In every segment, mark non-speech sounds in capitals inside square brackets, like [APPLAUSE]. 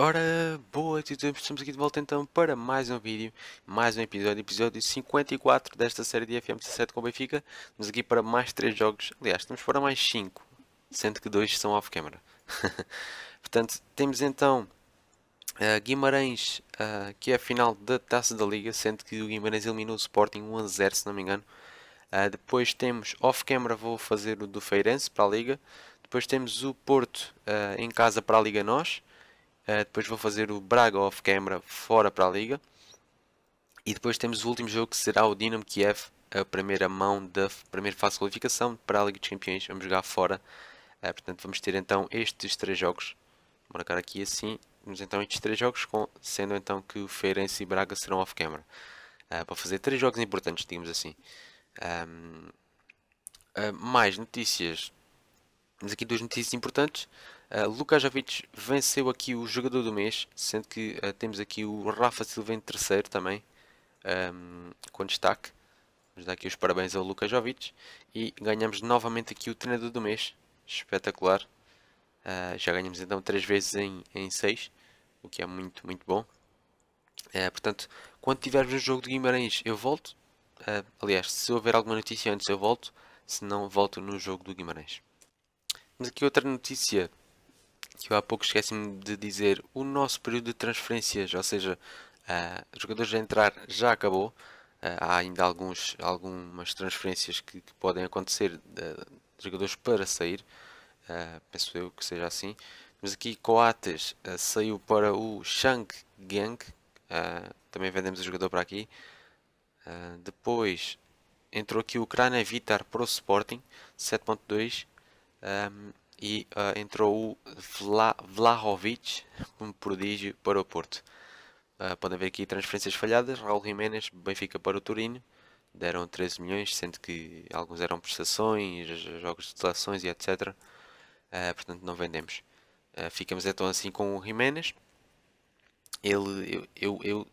Ora, boa atitude, estamos aqui de volta então para mais um vídeo, mais um episódio, episódio 54 desta série de FM17 com o Benfica. Estamos aqui para mais 3 jogos, aliás, estamos para mais 5, sendo que 2 são off-camera. [LAUGHS] Portanto, temos então uh, Guimarães, uh, que é a final da Taça da Liga, sendo que o Guimarães eliminou o Sporting 1 a 0, se não me engano. Uh, depois temos off-camera, vou fazer o do Feirense para a Liga. Depois temos o Porto em casa para a Liga Nós. Eh, depois vou fazer o Braga off camera fora para a liga. E depois temos o último jogo que será o Dinamo Kiev, a primeira mão da primeira fase de qualificação para a Liga dos Campeões. Vamos jogar fora. Uh, portanto, vamos ter então estes três jogos. Vou marcar aqui assim. Vamos então estes três jogos, com, sendo então que o Feirense e Braga serão off camera. Uh, eh, para fazer três jogos importantes, digamos assim. Um, mais notícias temos aqui duas notícias importantes. Uh, ah, Lucas Jovic venceu aqui o jogador do mês, sendo que uh, temos aqui o Rafa Silva em terceiro também, um, com destaque. Vamos dar aqui os parabéns ao Lucas Jovic. E ganhamos novamente aqui o treinador do mês, espetacular. Uh, já ganhamos então três vezes em, em seis, o que é muito, muito bom. Uh, portanto, quando tivermos o jogo de Guimarães, eu volto. aliás, se houver alguma notícia antes, eu volto. Se não, volto no jogo do Guimarães. Temos aqui outra notícia que eu há pouco esqueci-me de dizer. O nosso período de transferências, ou seja, uh, jogadores a entrar já acabou. Uh, há ainda alguns, algumas transferências que, que podem acontecer ah, de jogadores para sair. Uh, penso eu que seja assim. Temos aqui Coates, saiu para o Shang Gang. também vendemos o jogador para aqui. depois entrou aqui o Krane Vitar para o Sporting, 7.2 um, e uh, entrou o Vla, Vlahovic, um prodígio, para o Porto. Uh, ah, podem ver aqui transferências falhadas, Raul Jiménez, Benfica para o Turino, deram 13 milhões, sendo que alguns eram prestações, jogos de seleções e etc. Uh, ah, portanto, não vendemos. Uh, ficamos então assim com o Jiménez. Ele, eu, eu, eu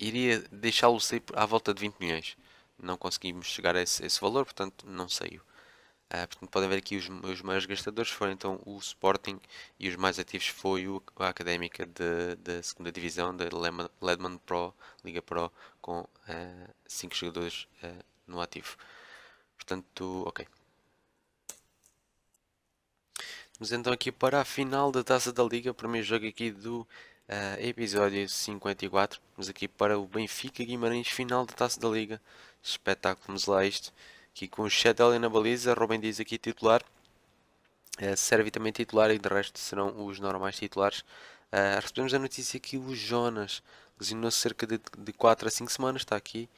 iria deixá-lo sair à volta de 20 milhões. Não conseguimos chegar a esse, a esse valor, portanto, não saiu. Uh, portanto, podem ver aqui os, os maiores gastadores foram então o Sporting e os mais ativos foi o, a Académica da segunda Divisão da Ledman Pro, Liga Pro, com 5 uh, ah, jogadores uh, no ativo. Portanto, ok. Vamos então aqui para a final da Taça da Liga, o primeiro jogo aqui do episódio 54. Vamos aqui para o Benfica Guimarães, final da Taça da Liga. Espetáculo, vamos lá isto. Aqui com o Chetelli na baliza, Robin Dias aqui titular. Uh, serve também titular e de resto serão os normais titulares. Uh, recebemos a notícia que o Jonas lesionou-se cerca de, de 4 a 5 semanas, está aqui.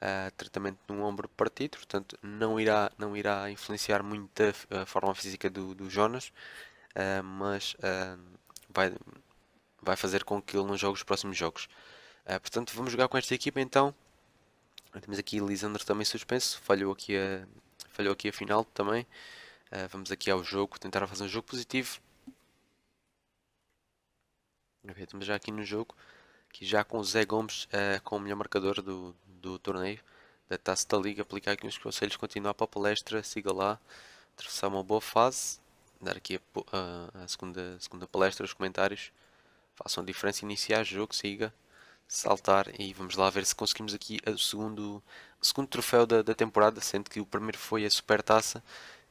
Uh, tratamento no ombro partido, portanto não irá, não irá influenciar muito a, a forma física do, do Jonas, uh, mas uh, vai, vai fazer com que ele não jogue os próximos jogos. portanto vamos jogar com esta equipa então, temos aqui Lisandro também suspenso, falhou aqui a, falhou aqui a final também. Uh, vamos aqui ao jogo, tentar fazer um jogo positivo. Okay, estamos já aqui no jogo, aqui já com o Zé Gomes uh, com o melhor marcador do, do torneio da Taça da Liga. Aplicar aqui uns conselhos, continuar para a palestra, siga lá, atravessar uma boa fase. Dar aqui a, ah, a segunda, a segunda palestra, os comentários. Façam a diferença, iniciar o jogo, siga saltar e vamos lá ver se conseguimos aqui o segundo, o segundo troféu da, da temporada, sendo que o primeiro foi a Supertaça.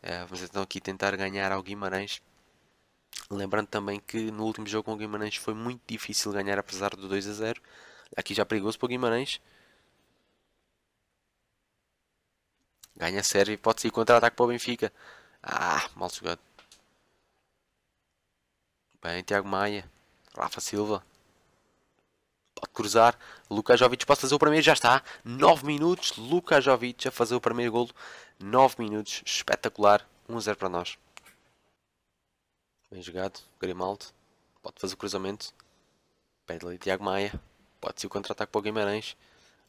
Uh, vamos então aqui tentar ganhar ao Guimarães. Lembrando também que no último jogo com o Guimarães foi muito difícil ganhar apesar do 2 a 0. Aqui já perigoso para o Guimarães. Ganha sério e pode ser contra-ataque para o Benfica. Ah, mal jogado. Bem, Tiago Maia. Rafa Silva pode cruzar. Lucas Jovic pode fazer o primeiro, já está. 9 minutos. Lucas Jovic a fazer o primeiro golo. 9 minutos. Espetacular. 1-0 para nós. Bem jogado. Grimaldo. Pode fazer o cruzamento. Pede ali Tiago Maia. Pode ser o contra-ataque para o Guimarães.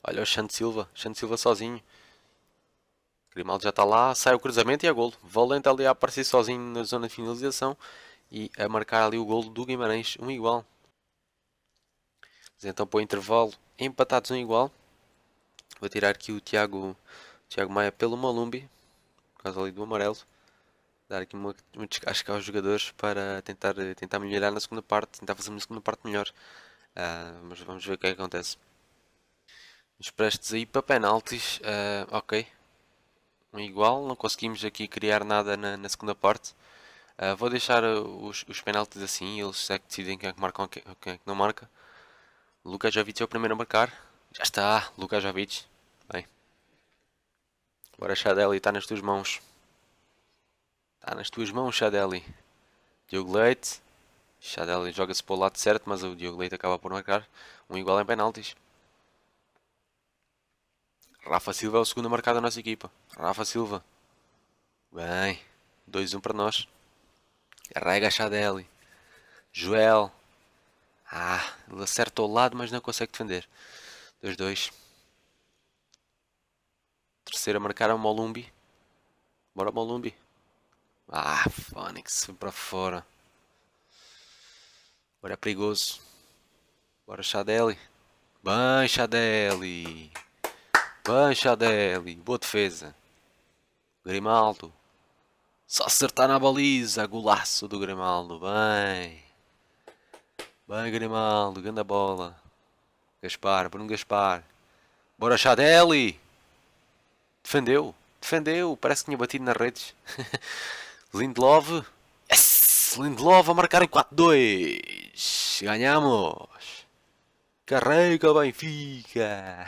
Olha o Xande Silva. Xande Silva sozinho. Grimaldo já está lá. Sai o cruzamento e é golo. Valente ali a aparecer sozinho na zona de finalização. E a marcar ali o golo do Guimarães. Um igual. Mas então para o intervalo, empatados um igual. Vou tirar aqui o Tiago, o Tiago Maia pelo Malumbi, por causa ali do amarelo. Dar aqui uma, um descasco aos jogadores para tentar, tentar melhorar na segunda parte, tentar fazer uma segunda parte melhor. Uh, mas vamos ver o que é que acontece. Os prestes aí para penaltis, uh, ok. Um igual, não conseguimos aqui criar nada na, na segunda parte. Uh, vou deixar os, os penaltis assim, eles é que decidem quem é que marca quem é que não marca. Lucas Jovic é o primeiro a marcar. Já está, Lucas Jovic. Bem. a Chadeli, está nas tuas mãos. Está nas tuas mãos, Chadeli. Diogo Leite. Chadeli joga-se para o lado certo, mas o Diogo Leite acaba por marcar um igual em penaltis. Rafa Silva é o segundo a marcar da nossa equipa. Rafa Silva. Bem, 2-1 para nós. Carrega Chadelli. Joel. Ah, ele acerta ao lado, mas não consegue defender. 2-2. Terceira marcar o Molumbi. Bora Molumbi. Ah, Fonix, foi para fora. Agora é perigoso. Bora Chadeli. Bem, Chadeli. Bem, Chadeli. Boa defesa. Grimaldo. Só acertar na baliza. Golaço do Grimaldo. Bem. Bem, Grimaldo, grande bola. Gaspar, Bruno Gaspar. Bora, Chadelli! Defendeu, defendeu. Parece que tinha batido nas redes. [LAUGHS] Lindelof. Yes! Lindelof a marcar em 4-2. Ganhamos. Carrega, Benfica.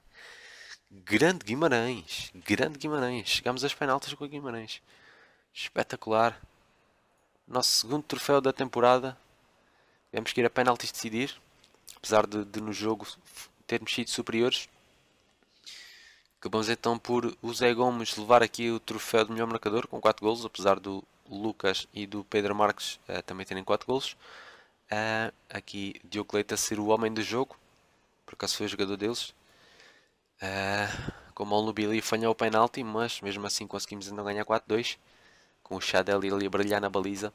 [LAUGHS] Grande Guimarães. Grande Guimarães. Chegamos às penaltas com o Guimarães. Espetacular. Nosso segundo troféu da temporada. Tivemos que ir a penaltis decidir, apesar de, de no jogo termos sido superiores. Acabamos então por o Zé Gomes levar aqui o troféu de melhor marcador com 4 golos, apesar do Lucas e do Pedro Marques uh, também terem 4 golos. Uh, aqui a ser o homem do jogo, por acaso foi o jogador deles. Uh, como o Lubili falhou o penalti, mas mesmo assim conseguimos ainda ganhar 4-2, com o Chadelli ali a brilhar na baliza.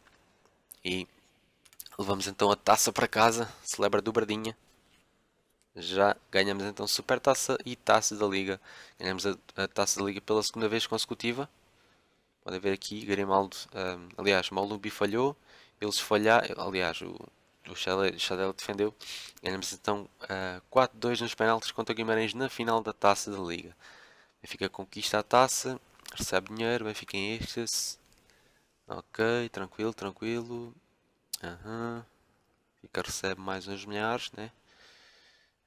E Levamos então a taça para casa, celebra dobradinha. Já ganhamos então super taça e taça da liga. Ganhamos a, a taça da liga pela segunda vez consecutiva. Podem ver aqui, Grimaldo, um, aliás, Malubi falhou, eles falharam, aliás, o, o Chadel defendeu. Ganhamos então uh, ah, 4-2 nos penaltis contra o Guimarães na final da taça da liga. Benfica conquista a taça, recebe dinheiro, Benfica em êxtase. Ok, tranquilo, tranquilo. Aham. Fica recebe mais uns milhares, né?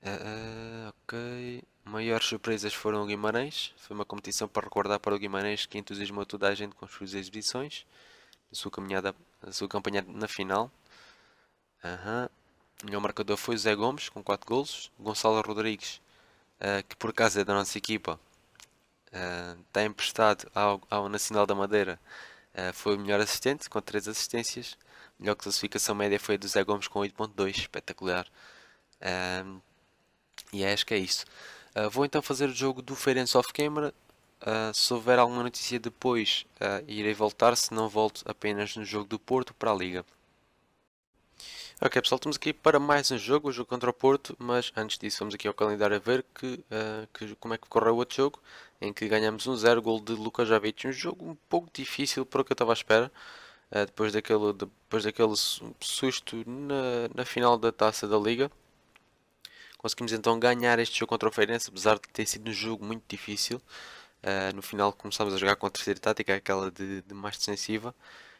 Uh, ok. Maiores surpresas foram o Guimarães. Foi uma competição para recordar para o Guimarães que entusiasmou toda a gente com as suas exibições. A sua, caminhada, a sua campanha na final. Aham. O melhor marcador foi o Zé Gomes, com 4 golos. Gonçalo Rodrigues, uh, que por acaso é da nossa equipa, uh, está emprestado ao, ao Nacional da Madeira. Uh, foi o melhor assistente, com 3 assistências melhor classificação média foi a do Zé Gomes com 8.2, espetacular. Um, e acho que é isso. Uh, vou então fazer o jogo do Feirense off-camera. Uh, ah, se houver alguma notícia depois, uh, irei voltar. Se não, volto apenas no jogo do Porto para a Liga. Ok pessoal, estamos aqui para mais um jogo, o jogo contra o Porto, mas antes disso vamos aqui ao calendário a ver que, uh, que como é que correu o outro jogo, em que ganhamos 1-0, gol de Lucas Javich, um jogo um pouco difícil para o que eu estava à espera, eh, depois, daquele, depois daquele susto na, na final da taça da Liga. Conseguimos então ganhar este jogo contra o Feirense, apesar de ter sido um jogo muito difícil. Uh, no final começámos a jogar com a terceira tática, aquela de, de, mais defensiva.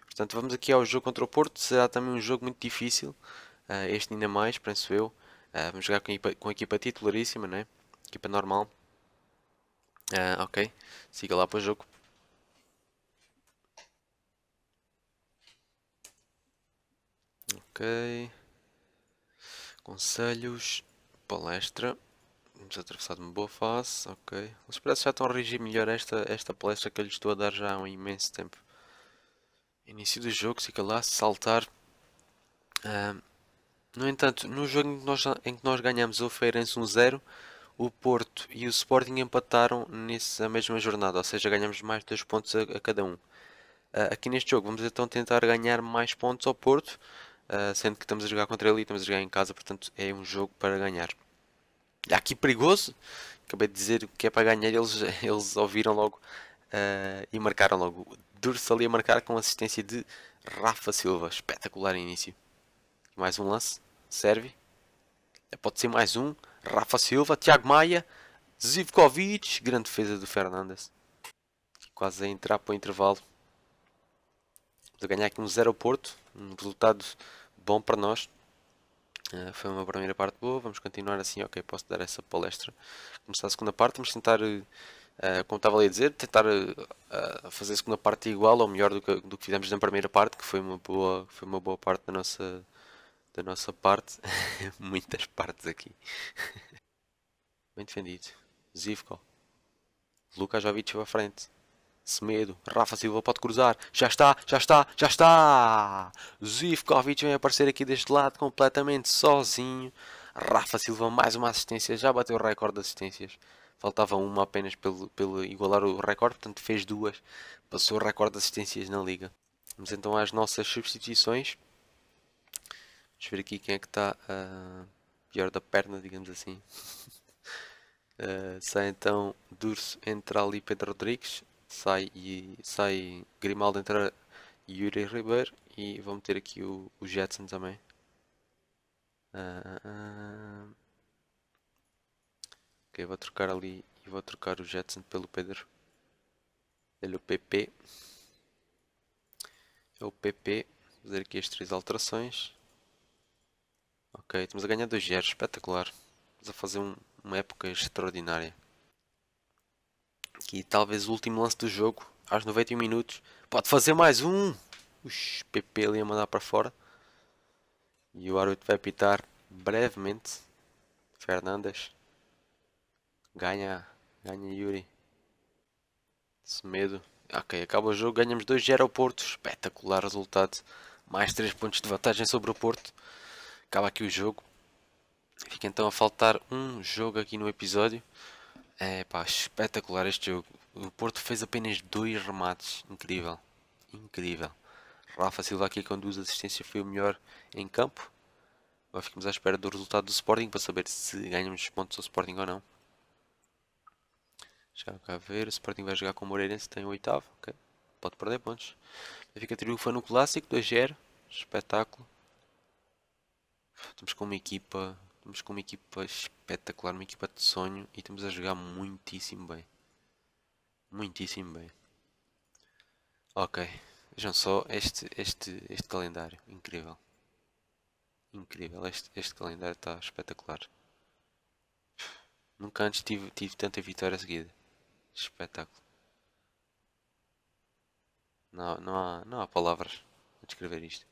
Portanto, vamos aqui ao jogo contra o Porto. Será também um jogo muito difícil. Uh, este ainda mais, penso eu. Uh, vamos jogar com a, equipa, com a equipa titularíssima, né? equipa normal. ok, siga lá para o jogo. Ok. Conselhos. Palestra. Vamos atravessar de uma boa face. Ok. Os preços já estão a regir melhor esta, esta palestra que eu lhes estou a dar já há um imenso tempo. Início do jogo, fica lá, saltar. Uh, no entanto, no jogo em que nós, em que nós ganhamos o Feirense 1-0, o Porto e o Sporting empataram nessa mesma jornada, ou seja, ganhamos mais 2 pontos a, a cada um. Uh, aqui neste jogo vamos então tentar ganhar mais pontos ao Porto, ah, sendo que estamos a jogar contra ele e estamos a jogar em casa, portanto é um jogo para ganhar. Aqui perigoso, acabei de dizer que é para ganhar, eles, [LAUGHS] eles ouviram logo uh, e marcaram logo. Durso ali a marcar com assistência de Rafa Silva, espetacular início. Mais um lance, serve. Pode ser mais um, Rafa Silva, Tiago Maia, Zivkovic, grande defesa do Fernandes. Quase a entrar para o intervalo. Vamos ganhar aqui um zero Porto um resultado bom para nós. Uh, foi uma primeira parte boa, vamos continuar assim, ok, posso dar essa palestra. Começar a segunda parte, vamos tentar, uh, como estava ali a dizer, tentar uh, fazer a segunda parte igual ou melhor do que, do que fizemos na primeira parte, que foi uma boa, foi uma boa parte da nossa, da nossa parte. [LAUGHS] Muitas partes aqui. [LAUGHS] Bem defendido. Zivko. Lucas Jovic à frente. Semedo, Rafa Silva pode cruzar, já está, já está, já está! Zivkovic vem aparecer aqui deste lado completamente sozinho. Rafa Silva, mais uma assistência, já bateu o recorde de assistências. Faltava uma apenas pelo, pelo igualar o recorde, portanto fez duas. Passou o recorde de assistências na liga. Vamos então às nossas substituições. Deixa eu ver aqui quem é que está uh, pior da perna, digamos assim. Uh, [LAUGHS] sai então Durso, entra ali Pedro Rodrigues, sai, e, sai Grimaldo entrar e Yuri Ribeiro e vou meter aqui o, o Jetson também. Uh, uh, ok, vou trocar ali e vou trocar o Jetson pelo Pedro. Pelo PP. É o PP. É vou fazer aqui as três alterações. Ok, estamos a ganhar 2 0 espetacular. Estamos a fazer um, uma época extraordinária aqui talvez o último lance do jogo, aos 91 minutos. Pode fazer mais um! Os PP ali a mandar para fora. E o árbitro vai apitar brevemente. Fernandes. Ganha, ganha Yuri. sem medo. Ok, acaba o jogo, ganhamos 2-0 ao Porto. Espetacular resultado. Mais 3 pontos de vantagem sobre o Porto. Acaba aqui o jogo. Fica então a faltar um jogo aqui no episódio. É pá, espetacular este jogo. O Porto fez apenas dois remates. Incrível. Incrível. Rafa Silva aqui com duas assistências foi o melhor em campo. Agora ficamos à espera do resultado do Sporting para saber se ganhamos pontos ao Sporting ou não. Já cá ver, o Sporting vai jogar com o Moreirense, tem o oitavo, ok. pode perder pontos. Benfica triunfa no Clássico, 2-0, espetáculo. Estamos com uma equipa Estamos com uma equipa espetacular, uma equipa de sonho e estamos a jogar muitíssimo bem. Muitíssimo bem. Ok. Vejam só este, este, este calendário. Incrível. Incrível. Este, este calendário está espetacular. Nunca antes tive, tive tanta vitória seguida. Espetáculo. Não, não, há, não há palavras a descrever isto.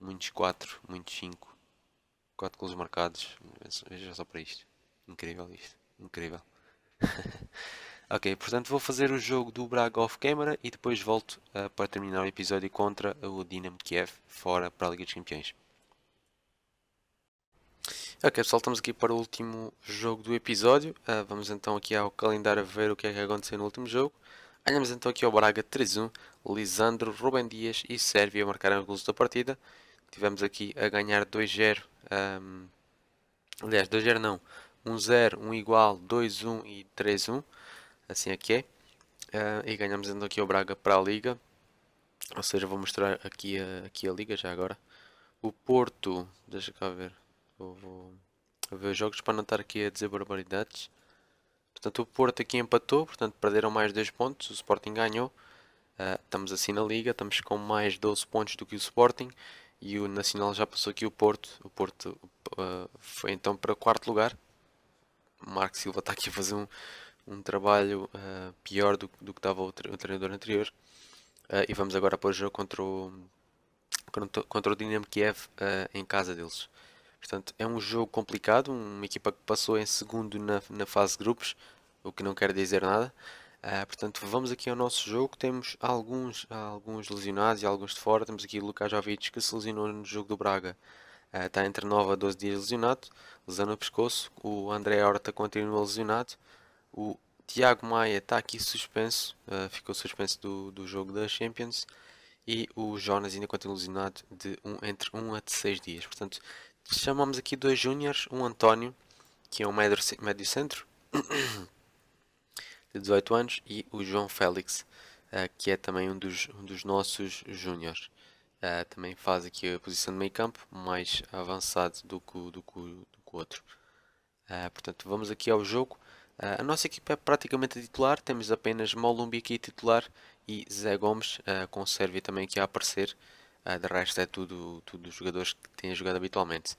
Muitos 4, muitos 5, 4 gols marcados. Veja só para isto. Incrível isto. Incrível. [LAUGHS] ok, portanto vou fazer o jogo do Braga off-camera e depois volto uh, para terminar o episódio contra o Dinamo Kiev fora para a Liga dos Campeões. Ok pessoal, estamos aqui para o último jogo do episódio. Uh, vamos então aqui ao calendário ver o que é que aconteceu no último jogo. Olhamos então aqui ao Braga 3-1. Lisandro, Rubem Dias e Sérvia marcaram os gols da partida tivemos aqui a ganhar 2-0. Um, aliás, 2-0 não. 1-0, 1 igual, 2-1 e 3-1. Assim aqui é. Uh, e ganhamos então aqui o Braga para a Liga. Ou seja, vou mostrar aqui a, aqui a Liga já agora. O Porto, deixa cá ver. Vou, vou ver os jogos para não estar aqui a dizer barbaridades. Portanto, o Porto aqui empatou, portanto perderam mais 2 pontos. O Sporting ganhou. Uh, estamos assim na Liga, estamos com mais 12 pontos do que o Sporting e o Nacional já passou aqui o Porto. O Porto uh, foi então para quarto lugar. O Marco Silva está aqui a fazer um, um trabalho uh, pior do, do que estava o, tre o treinador anterior. Uh, e vamos agora para o jogo contra o, contra, contra o Dinamo Kiev em casa deles. Portanto, é um jogo complicado, uma equipa que passou em segundo na, na fase de grupos, o que não quer dizer nada. Uh, portanto, vamos aqui ao nosso jogo. Temos alguns, alguns lesionados e alguns de fora. Temos aqui o Lucas Jovic que se lesionou no jogo do Braga. Uh, está entre 9 a 12 dias lesionado, lesão no pescoço. O André Horta continua lesionado. O Tiago Maia está aqui suspenso, uh, ficou suspenso do, do jogo da Champions. E o Jonas ainda continua lesionado de um, entre 1 a 6 dias. Portanto, chamamos aqui dois júniores, um António, que é um médio, médio centro de 18 anos, e o João Félix, uh, que é também um dos, um dos nossos júniores. Uh, também faz aqui a posição de meio campo, mais avançado do que, do do o outro. Eh, portanto, vamos aqui ao jogo. a nossa equipa é praticamente titular, temos apenas Molumbi aqui titular e Zé Gomes uh, com o Sérvia também aqui a aparecer. Uh, de resto é tudo, tudo jogadores que têm jogado habitualmente.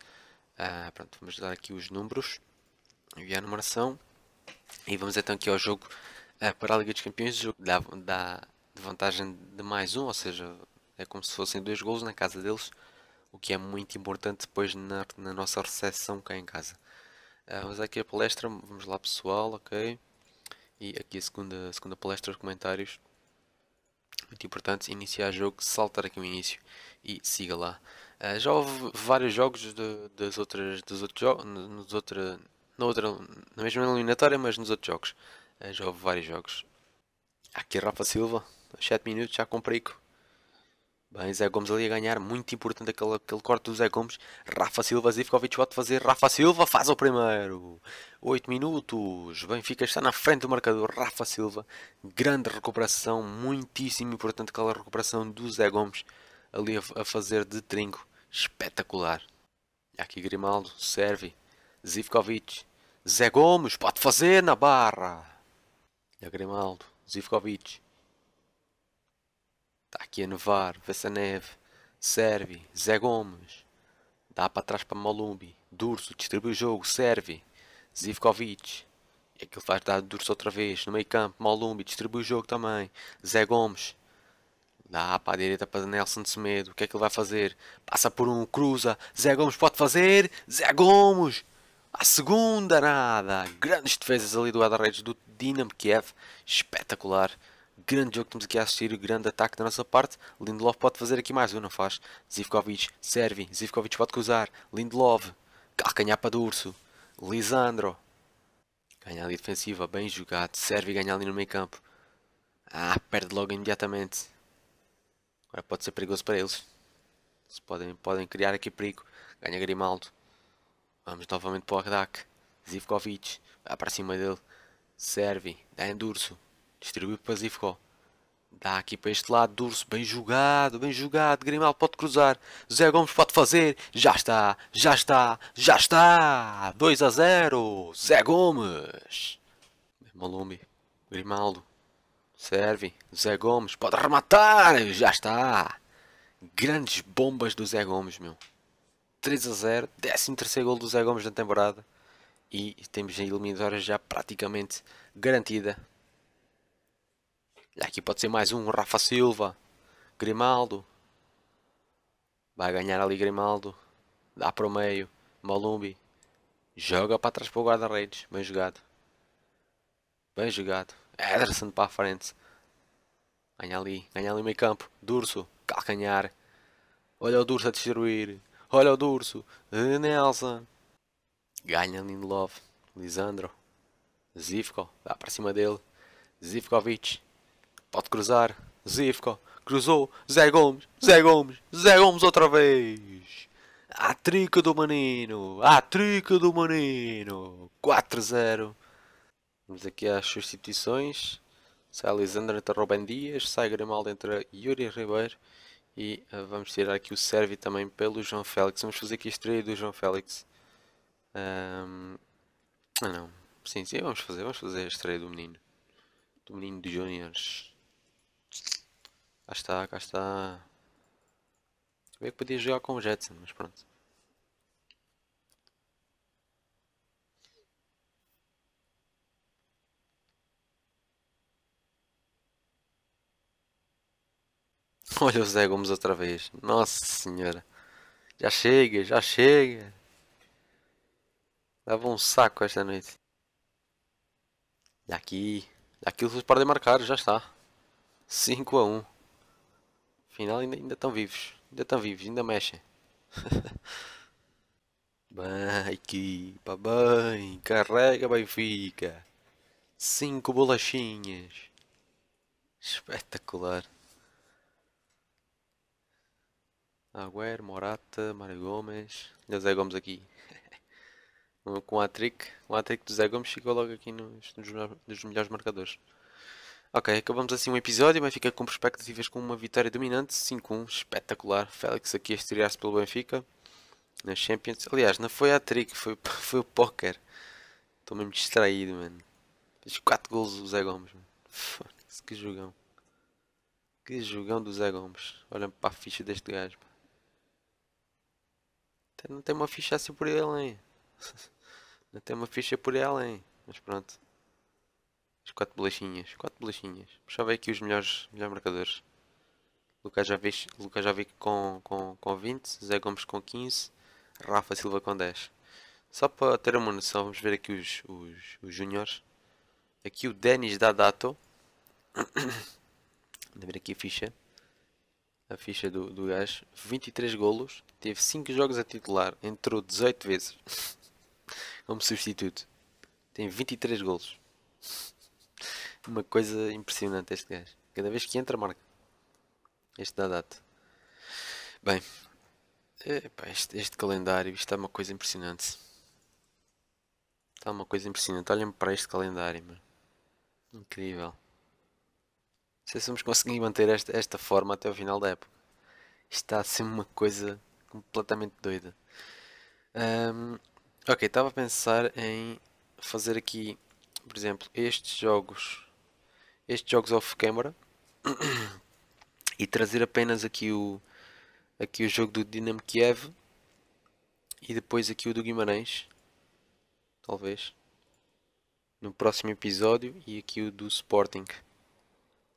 Uh, pronto, vamos dar aqui os números. e a numeração. E vamos então aqui ao jogo uh, eh, para a Liga dos Campeões. O jogo dá, dá vantagem de mais um, ou seja, é como se fossem dois gols na casa deles, o que é muito importante depois na, na nossa recepção cá em casa. Uh, eh, mas aqui a palestra, vamos lá pessoal, ok? E aqui a segunda, a segunda palestra, os comentários. Muito importante, iniciar o jogo, saltar aqui o início e siga lá. Uh, já houve vários jogos de, das outras, das outro, nos, outra, na outra, na mesma eliminatória, mas nos outros jogos. Eh, já houve vários jogos. Aqui Rafa Silva, 7 minutos, já com perigo. Bem, Zé Gomes ali a ganhar, muito importante aquele, aquele corte do Zé Gomes. Rafa Silva, Zivkovic pode fazer, Rafa Silva faz o primeiro. 8 minutos, Benfica está na frente do marcador, Rafa Silva. Grande recuperação, muitíssimo importante aquela recuperação do Zé Gomes. Ali a, a fazer de trinco, espetacular. Aqui Grimaldo, serve, Zivkovic, Zé Gomes, pode fazer na barra. Grimaldo, Zivkovic. Está aqui a nevar, vê-se a neve. Serve, Zé Gomes. Dá para trás para Malumbi. Durso, distribui o jogo, serve. Zivkovic. E aquilo faz dar Durso outra vez. No meio campo, Malumbi, distribui o jogo também. Zé Gomes. Dá para a direita para Nelson de Semedo. O que é que ele vai fazer? Passa por um, cruza. Zé Gomes pode fazer. Zé Gomes. À segunda nada, grandes defesas ali do Eder redes do Dinamo Kiev, espetacular. Grande jogo que estamos aqui a assistir, grande ataque da nossa parte. Lindelof pode fazer aqui mais um, não faz? Zivkovic serve, Zivkovic pode cruzar. Lindelof, calcanhar para do Urso. Lisandro, ganha ali defensiva, bem jogado. Serve e ganha ali no meio campo. Ah, perde logo imediatamente. Agora pode ser perigoso para eles. Se podem, podem criar aqui perigo. Ganha Grimaldo. Vamos novamente para o Agdak. Zivkovic. Vai para cima dele. Serve. Dá em Durso. Distribui para Zivko. Dá aqui para este lado. Durso. Bem jogado. Bem jogado. Grimal pode cruzar. Zé Gomes pode fazer. Já está. Já está. Já está. 2 a 0. Zé Gomes. Malumbi. Grimaldo. Serve. Zé Gomes. Pode rematar. Já está. Grandes bombas do Zé Gomes, meu. 3 a 0, 13 gol do Zé Gomes na temporada e temos a eliminatória já praticamente garantida. E aqui pode ser mais um Rafa Silva, Grimaldo, vai ganhar ali Grimaldo, dá para o meio, Malumbi, joga para trás para o guarda-redes, bem jogado, bem jogado, Ederson para a frente, ganha ali, ganha ali meio campo, Durso, calcanhar, olha o Durso a destruir Olha o Durso. urso. Nelson. Ganha Lindelof. Lisandro. Zivko. vai para cima dele. Zivkovic. Pode cruzar. Zivko. Cruzou. Zé Gomes. Zé Gomes. Zé Gomes outra vez. A trica do menino. A trica do menino. 4-0. Vamos aqui às substituições. Sai Lisandro entra Ruben Dias. Sai Grimaldo entra Yuri Ribeiro. E uh, vamos tirar aqui o serve também pelo João Félix. Vamos fazer aqui a estreia do João Félix. Um, ah não. Sim, sim, vamos fazer. Vamos fazer a estreia do menino. Do menino de Juniors. Cá está, cá está. Eu que podia jogar com o Jetson, mas pronto. [LAUGHS] Olha o Zé Gomes outra vez. Nossa senhora. Já chega, já chega. Dava um saco esta noite. Daqui. Daqui os podem marcar, já está. 5 a 1 Final ainda, ainda estão vivos. Ainda estão vivos, ainda mexem. [LAUGHS] equipa, bem, carrega Benfica. 5 bolachinhas. Espetacular. Agüero, Morata, Mário Gomes. Olha o Zé Gomes aqui. [LAUGHS] Com a trick. Com a trick do Zé Gomes chegou logo aqui nos, nos, melhores marcadores. Ok, acabamos assim um episódio, mas fica com perspectivas com uma vitória dominante 5-1, espetacular. Félix aqui a estrear-se pelo Benfica na Champions. Aliás, não foi a trick, foi, [LAUGHS] foi o póquer. Estou mesmo distraído, mano. Fiz 4 gols do Zé Gomes, mano. Que jogão. Que jogão do Zé Gomes. Olha para a ficha deste gajo, mano. Não tem uma ficha assim por aí além. [LAUGHS] Não tem uma ficha por aí além. Mas pronto. As quatro bolachinhas. Quatro bolachinhas. ver aqui os melhores, melhores marcadores. Lucas já vi, Lucas já vi com, com, com 20, Zé Gomes com 15, Rafa Silva com 10. Só para ter uma noção, vamos ver aqui os, os, os júniores. Aqui o Denis Dadato. [COUGHS] Vamos ver aqui a ficha a ficha do, do gajo, 23 golos, teve 5 jogos a titular, entrou 18 vezes [LAUGHS] como substituto. Tem 23 golos. Uma coisa impressionante este gajo. Cada vez que entra, marca. Este dá data. Bem, este, este, calendário, isto é uma coisa impressionante. Está uma coisa impressionante. Olhem para este calendário, mano. Incrível sei se vamos conseguir manter esta, esta forma até o final da época. Isto está a ser uma coisa completamente doida. Um, ok, estava a pensar em fazer aqui, por exemplo, estes jogos, estes jogos off-camera [CLEARS THROAT] e trazer apenas aqui o, aqui o jogo do Dinamo Kiev e depois aqui o do Guimarães, talvez, no próximo episódio e aqui o do Sporting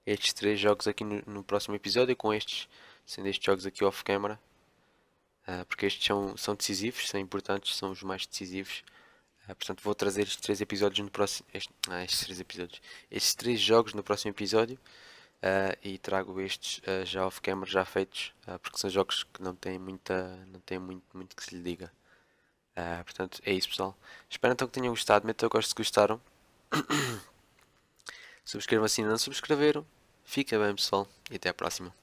estes três jogos aqui no, no próximo episódio, com estes, sendo estes jogos aqui off-camera, uh, ah, porque estes são, são decisivos, são importantes, são os mais decisivos. Uh, portanto, vou trazer estes três episódios no próximo. Este, ah, estes três episódios. Estes três jogos no próximo episódio. Uh, e trago estes uh, já off-camera, já feitos, uh, porque são jogos que não têm muita, não têm muito, muito que se lhe diga. portanto, é isso pessoal. Espero então que tenham gostado, metam gosto se gostaram. [COUGHS] Subscrevam se assim, ainda não subscreveram. Fica bem pessoal e até à próxima.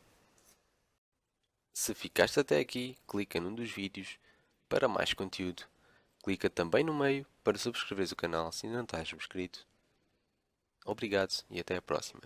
Se ficaste até aqui, clica num dos vídeos para mais conteúdo. Clica também no meio para subscreveres o canal se ainda não estás subscrito. Obrigado e até a próxima.